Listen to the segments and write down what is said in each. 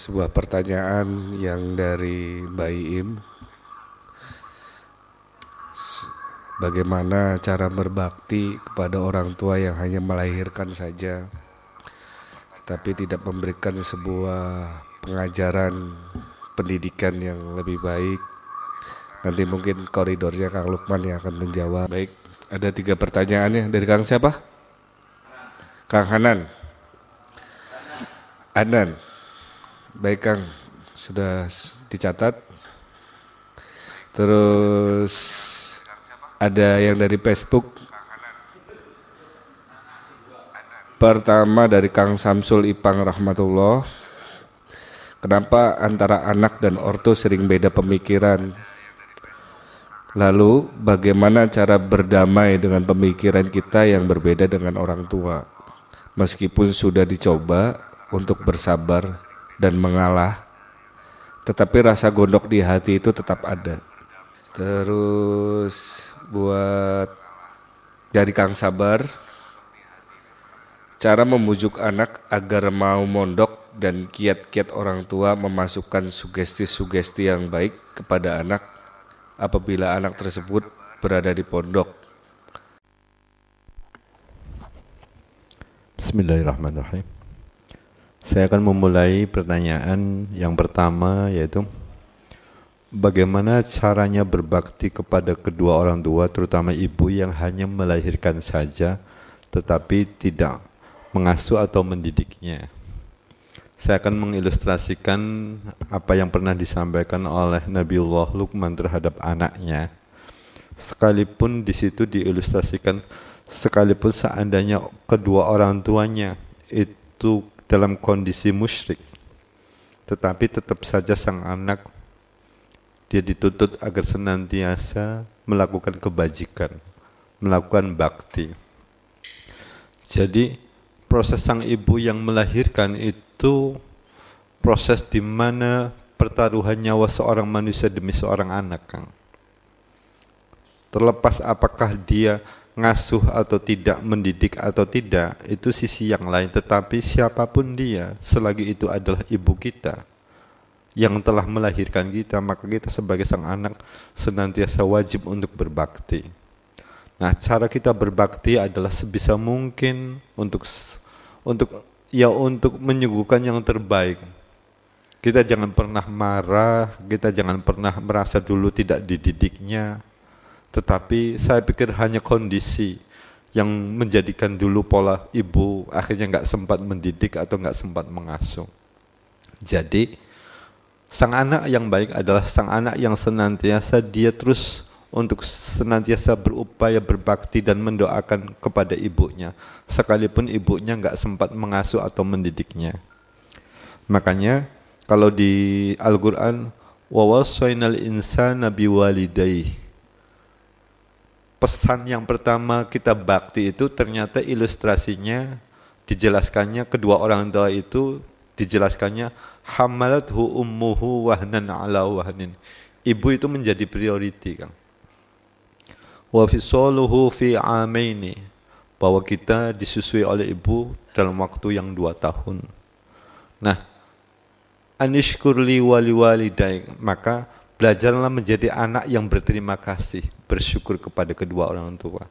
sebuah pertanyaan yang dari Baim. Bagaimana cara berbakti kepada orang tua yang hanya melahirkan saja, tapi tidak memberikan sebuah pengajaran pendidikan yang lebih baik. Nanti mungkin koridornya Kang Lukman yang akan menjawab. Baik, ada tiga pertanyaannya dari Kang siapa? Kang Hanan. Anan. Baik Kang, sudah dicatat. Terus ada yang dari Facebook. Pertama dari Kang Samsul Ipang Rahmatullah. Kenapa antara anak dan ortu sering beda pemikiran? Lalu bagaimana cara berdamai dengan pemikiran kita yang berbeda dengan orang tua? Meskipun sudah dicoba untuk bersabar, dan mengalah. Tetapi rasa gondok di hati itu tetap ada. Terus buat dari Kang Sabar, cara membujuk anak agar mau mondok dan kiat-kiat orang tua memasukkan sugesti-sugesti yang baik kepada anak apabila anak tersebut berada di pondok. Bismillahirrahmanirrahim. Saya akan memulai pertanyaan yang pertama yaitu bagaimana caranya berbakti kepada kedua orang tua terutama ibu yang hanya melahirkan saja tetapi tidak mengasuh atau mendidiknya. Saya akan mengilustrasikan apa yang pernah disampaikan oleh Nabiullah Luqman terhadap anaknya. Sekalipun di situ diilustrasikan sekalipun seandainya kedua orang tuanya itu dalam kondisi musyrik. Tetapi tetap saja sang anak dia dituntut agar senantiasa melakukan kebajikan, melakukan bakti. Jadi proses sang ibu yang melahirkan itu proses di mana pertaruhan nyawa seorang manusia demi seorang anak, Terlepas apakah dia ngasuh atau tidak, mendidik atau tidak, itu sisi yang lain. Tetapi siapapun dia, selagi itu adalah ibu kita yang telah melahirkan kita, maka kita sebagai sang anak senantiasa wajib untuk berbakti. Nah, cara kita berbakti adalah sebisa mungkin untuk untuk ya untuk menyuguhkan yang terbaik. Kita jangan pernah marah, kita jangan pernah merasa dulu tidak dididiknya, tetapi saya pikir hanya kondisi yang menjadikan dulu pola ibu akhirnya nggak sempat mendidik atau nggak sempat mengasuh. Jadi sang anak yang baik adalah sang anak yang senantiasa dia terus untuk senantiasa berupaya berbakti dan mendoakan kepada ibunya sekalipun ibunya nggak sempat mengasuh atau mendidiknya. Makanya kalau di Al-Qur'an wawasoinal insan Nabi walidayi pesan yang pertama kita bakti itu ternyata ilustrasinya dijelaskannya kedua orang tua itu dijelaskannya hu ummuhu wahnan ala wahnin. Ibu itu menjadi prioriti, kan Wa fisoluhu fi amaini bahwa kita disusui oleh ibu dalam waktu yang dua tahun. Nah, anishkurli wali walidaik maka belajarlah menjadi anak yang berterima kasih bersyukur kepada kedua orang tua.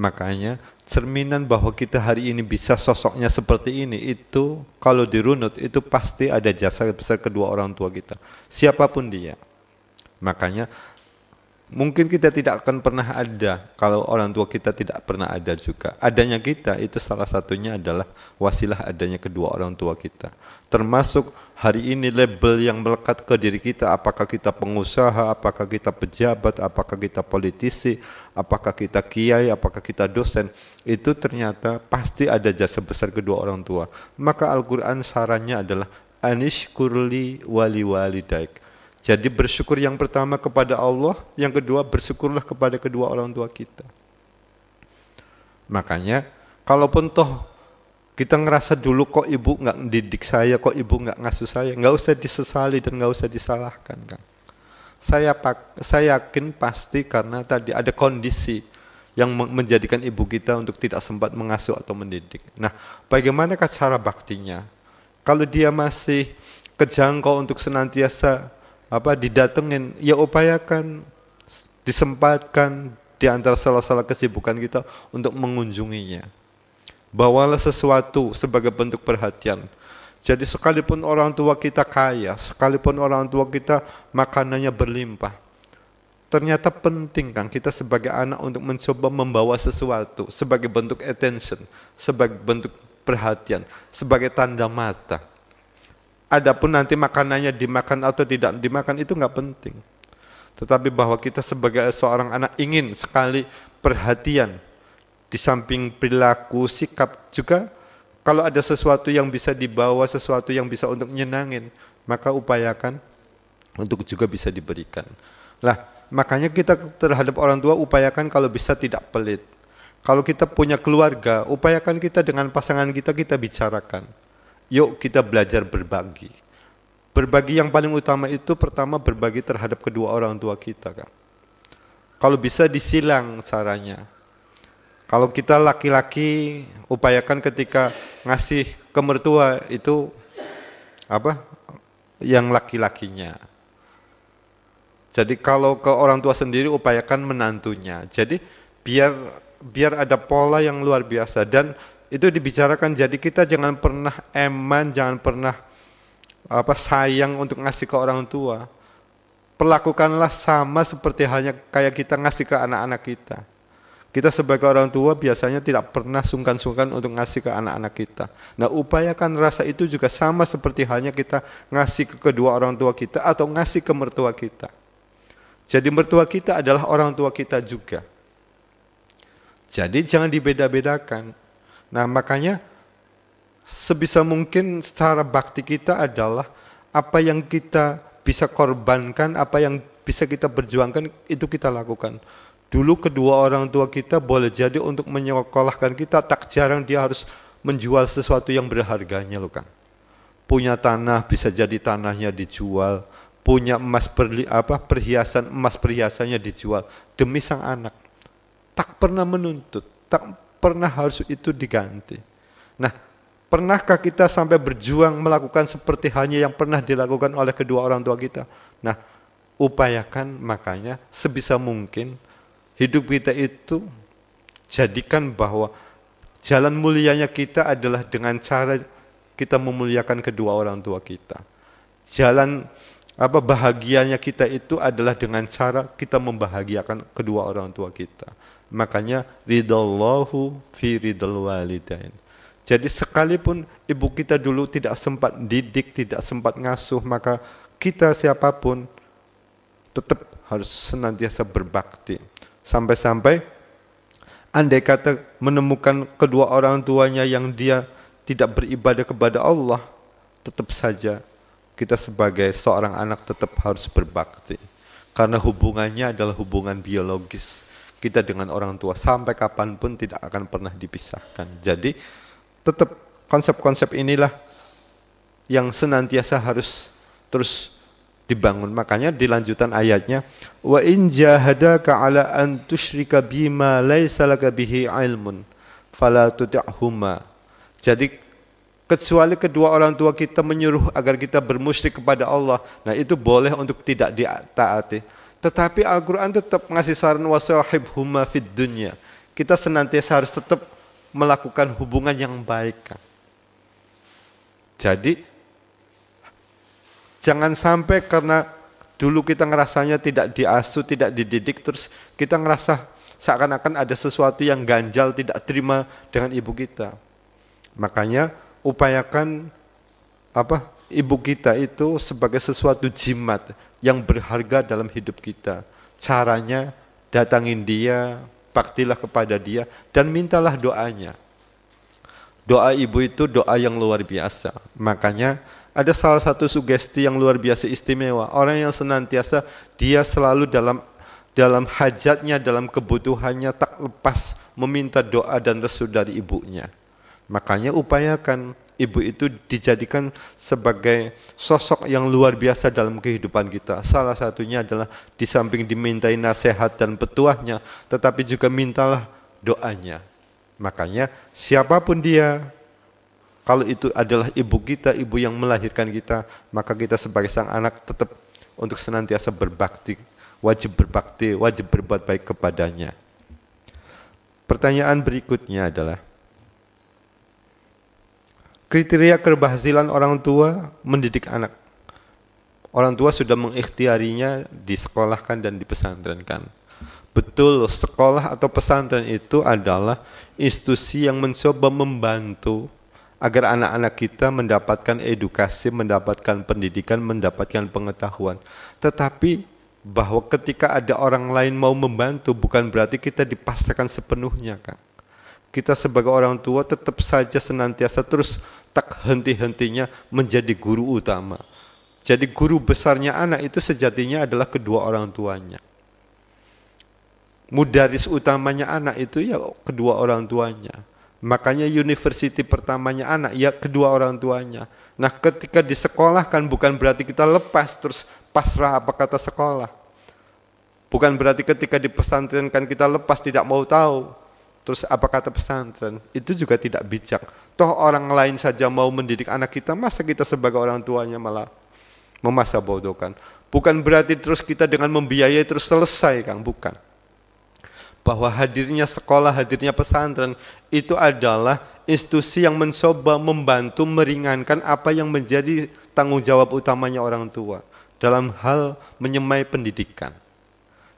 Makanya cerminan bahwa kita hari ini bisa sosoknya seperti ini itu kalau dirunut itu pasti ada jasa besar kedua orang tua kita. Siapapun dia. Makanya Mungkin kita tidak akan pernah ada kalau orang tua kita tidak pernah ada juga. Adanya kita itu salah satunya adalah wasilah adanya kedua orang tua kita. Termasuk hari ini label yang melekat ke diri kita, apakah kita pengusaha, apakah kita pejabat, apakah kita politisi, apakah kita kiai, apakah kita dosen, itu ternyata pasti ada jasa besar kedua orang tua. Maka Al-Qur'an sarannya adalah anishkurli wali wali walidaik jadi bersyukur yang pertama kepada Allah, yang kedua bersyukurlah kepada kedua orang tua kita. Makanya kalaupun toh kita ngerasa dulu kok ibu nggak didik saya, kok ibu nggak ngasuh saya, nggak usah disesali dan nggak usah disalahkan kan. Saya pak, saya yakin pasti karena tadi ada kondisi yang menjadikan ibu kita untuk tidak sempat mengasuh atau mendidik. Nah, bagaimana cara baktinya? Kalau dia masih kejangkau untuk senantiasa apa didatengin, ya upayakan disempatkan di antara salah-salah kesibukan kita untuk mengunjunginya. Bawalah sesuatu sebagai bentuk perhatian. Jadi sekalipun orang tua kita kaya, sekalipun orang tua kita makanannya berlimpah, ternyata penting kan kita sebagai anak untuk mencoba membawa sesuatu sebagai bentuk attention, sebagai bentuk perhatian, sebagai tanda mata. Adapun nanti makanannya dimakan atau tidak dimakan itu nggak penting. Tetapi bahwa kita sebagai seorang anak ingin sekali perhatian di samping perilaku, sikap juga kalau ada sesuatu yang bisa dibawa, sesuatu yang bisa untuk nyenangin, maka upayakan untuk juga bisa diberikan. Lah, makanya kita terhadap orang tua upayakan kalau bisa tidak pelit. Kalau kita punya keluarga, upayakan kita dengan pasangan kita kita bicarakan yuk kita belajar berbagi. Berbagi yang paling utama itu pertama berbagi terhadap kedua orang tua kita kan. Kalau bisa disilang caranya. Kalau kita laki-laki upayakan ketika ngasih ke mertua itu apa? Yang laki-lakinya. Jadi kalau ke orang tua sendiri upayakan menantunya. Jadi biar biar ada pola yang luar biasa dan itu dibicarakan jadi kita jangan pernah eman jangan pernah apa sayang untuk ngasih ke orang tua perlakukanlah sama seperti hanya kayak kita ngasih ke anak-anak kita kita sebagai orang tua biasanya tidak pernah sungkan-sungkan untuk ngasih ke anak-anak kita. Nah, upayakan rasa itu juga sama seperti halnya kita ngasih ke kedua orang tua kita atau ngasih ke mertua kita. Jadi mertua kita adalah orang tua kita juga. Jadi jangan dibeda-bedakan. Nah makanya sebisa mungkin secara bakti kita adalah apa yang kita bisa korbankan, apa yang bisa kita berjuangkan itu kita lakukan. Dulu kedua orang tua kita boleh jadi untuk menyekolahkan kita tak jarang dia harus menjual sesuatu yang berharganya loh kan. Punya tanah bisa jadi tanahnya dijual, punya emas perli, apa perhiasan emas perhiasannya dijual demi sang anak. Tak pernah menuntut, tak pernah harus itu diganti. Nah, pernahkah kita sampai berjuang melakukan seperti hanya yang pernah dilakukan oleh kedua orang tua kita? Nah, upayakan makanya sebisa mungkin hidup kita itu jadikan bahwa jalan mulianya kita adalah dengan cara kita memuliakan kedua orang tua kita. Jalan apa bahagianya kita itu adalah dengan cara kita membahagiakan kedua orang tua kita. Makanya ridallahu fi ridal walidain. Jadi sekalipun ibu kita dulu tidak sempat didik, tidak sempat ngasuh, maka kita siapapun tetap harus senantiasa berbakti. Sampai-sampai andai kata menemukan kedua orang tuanya yang dia tidak beribadah kepada Allah, tetap saja kita sebagai seorang anak tetap harus berbakti. Karena hubungannya adalah hubungan biologis kita dengan orang tua sampai kapanpun tidak akan pernah dipisahkan. Jadi tetap konsep-konsep inilah yang senantiasa harus terus dibangun. Makanya di lanjutan ayatnya wa in jahadaka ala an bima laisa laka bihi ilmun fala tuti'huma. Jadi kecuali kedua orang tua kita menyuruh agar kita bermusyrik kepada Allah. Nah, itu boleh untuk tidak ditaati tetapi Al-Quran tetap ngasih saran wasahib huma fid dunya. Kita senantiasa harus tetap melakukan hubungan yang baik. Kan? Jadi jangan sampai karena dulu kita ngerasanya tidak diasuh, tidak dididik, terus kita ngerasa seakan-akan ada sesuatu yang ganjal tidak terima dengan ibu kita. Makanya upayakan apa ibu kita itu sebagai sesuatu jimat yang berharga dalam hidup kita. Caranya datangin dia, baktilah kepada dia dan mintalah doanya. Doa ibu itu doa yang luar biasa. Makanya ada salah satu sugesti yang luar biasa istimewa. Orang yang senantiasa dia selalu dalam dalam hajatnya, dalam kebutuhannya tak lepas meminta doa dan restu dari ibunya. Makanya upayakan ibu itu dijadikan sebagai sosok yang luar biasa dalam kehidupan kita. Salah satunya adalah di samping dimintai nasihat dan petuahnya, tetapi juga mintalah doanya. Makanya siapapun dia, kalau itu adalah ibu kita, ibu yang melahirkan kita, maka kita sebagai sang anak tetap untuk senantiasa berbakti, wajib berbakti, wajib berbuat baik kepadanya. Pertanyaan berikutnya adalah, Kriteria keberhasilan orang tua mendidik anak. Orang tua sudah mengikhtiarinya disekolahkan dan dipesantrenkan. Betul, sekolah atau pesantren itu adalah institusi yang mencoba membantu agar anak-anak kita mendapatkan edukasi, mendapatkan pendidikan, mendapatkan pengetahuan. Tetapi bahwa ketika ada orang lain mau membantu bukan berarti kita dipastikan sepenuhnya, kan? Kita sebagai orang tua tetap saja senantiasa terus tak henti-hentinya menjadi guru utama. Jadi guru besarnya anak itu sejatinya adalah kedua orang tuanya. Mudaris utamanya anak itu ya kedua orang tuanya. Makanya university pertamanya anak ya kedua orang tuanya. Nah ketika di sekolah kan bukan berarti kita lepas terus pasrah apa kata sekolah. Bukan berarti ketika di pesantren kan kita lepas tidak mau tahu. Terus apa kata pesantren? Itu juga tidak bijak. Toh orang lain saja mau mendidik anak kita, masa kita sebagai orang tuanya malah memasa bodohkan. Bukan berarti terus kita dengan membiayai terus selesai, Kang. Bukan. Bahwa hadirnya sekolah, hadirnya pesantren, itu adalah institusi yang mencoba membantu meringankan apa yang menjadi tanggung jawab utamanya orang tua dalam hal menyemai pendidikan.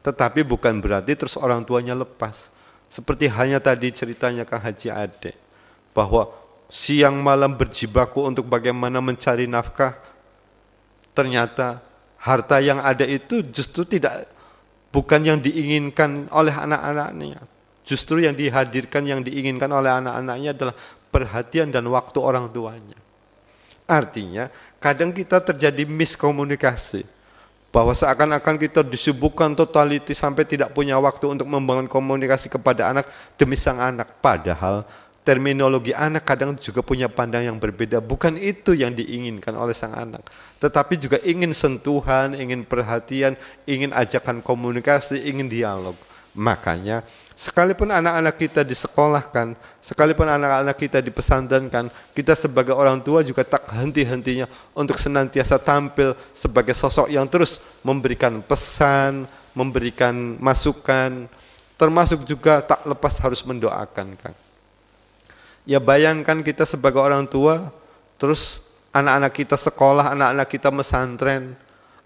Tetapi bukan berarti terus orang tuanya lepas. Seperti hanya tadi ceritanya Kang Haji Ade, bahwa siang malam berjibaku untuk bagaimana mencari nafkah, ternyata harta yang ada itu justru tidak bukan yang diinginkan oleh anak-anaknya. Justru yang dihadirkan yang diinginkan oleh anak-anaknya adalah perhatian dan waktu orang tuanya. Artinya, kadang kita terjadi miskomunikasi bahwa seakan-akan kita disibukkan totaliti sampai tidak punya waktu untuk membangun komunikasi kepada anak demi sang anak. Padahal terminologi anak kadang juga punya pandang yang berbeda. Bukan itu yang diinginkan oleh sang anak. Tetapi juga ingin sentuhan, ingin perhatian, ingin ajakan komunikasi, ingin dialog. Makanya Sekalipun anak-anak kita disekolahkan, sekalipun anak-anak kita dipesantrenkan, kita sebagai orang tua juga tak henti-hentinya untuk senantiasa tampil sebagai sosok yang terus memberikan pesan, memberikan masukan, termasuk juga tak lepas harus mendoakan, Kan. Ya bayangkan kita sebagai orang tua, terus anak-anak kita sekolah, anak-anak kita mesantren,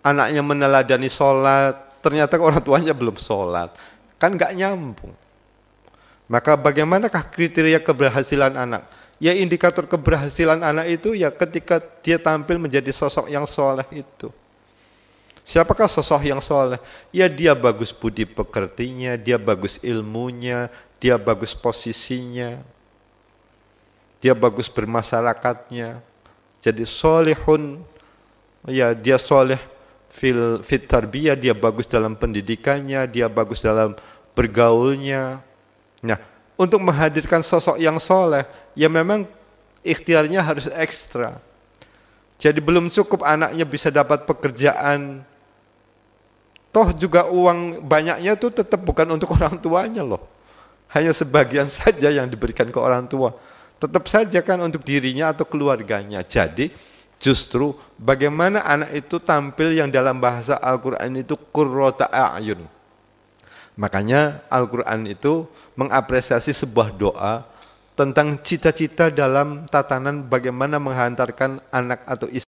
anaknya meneladani sholat, ternyata orang tuanya belum sholat Kan nggak nyambung. Maka bagaimanakah kriteria keberhasilan anak? Ya indikator keberhasilan anak itu ya ketika dia tampil menjadi sosok yang soleh itu. Siapakah sosok yang soleh? Ya dia bagus budi pekertinya, dia bagus ilmunya, dia bagus posisinya, dia bagus bermasyarakatnya. Jadi solehun, ya dia soleh fil fit tarbiyah, dia bagus dalam pendidikannya, dia bagus dalam bergaulnya. Nah, untuk menghadirkan sosok yang soleh, ya memang ikhtiarnya harus ekstra. Jadi belum cukup anaknya bisa dapat pekerjaan. Toh juga uang banyaknya itu tetap bukan untuk orang tuanya loh. Hanya sebagian saja yang diberikan ke orang tua. Tetap saja kan untuk dirinya atau keluarganya. Jadi Justru bagaimana anak itu tampil yang dalam bahasa Al-Quran itu kurrota a'yun. Makanya Al-Quran itu mengapresiasi sebuah doa tentang cita-cita dalam tatanan bagaimana menghantarkan anak atau istri